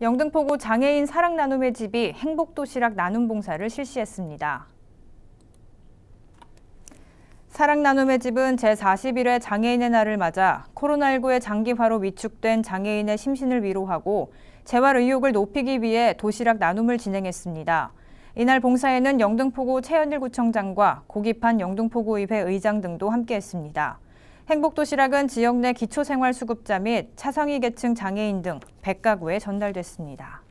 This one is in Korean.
영등포구 장애인 사랑 나눔의 집이 행복 도시락 나눔 봉사를 실시했습니다. 사랑 나눔의 집은 제41회 장애인의 날을 맞아 코로나19의 장기화로 위축된 장애인의 심신을 위로하고 재활 의욕을 높이기 위해 도시락 나눔을 진행했습니다. 이날 봉사에는 영등포구 최현일 구청장과 고기판 영등포구의회 의장 등도 함께했습니다. 행복도시락은 지역 내 기초생활수급자 및 차상위 계층 장애인 등 100가구에 전달됐습니다.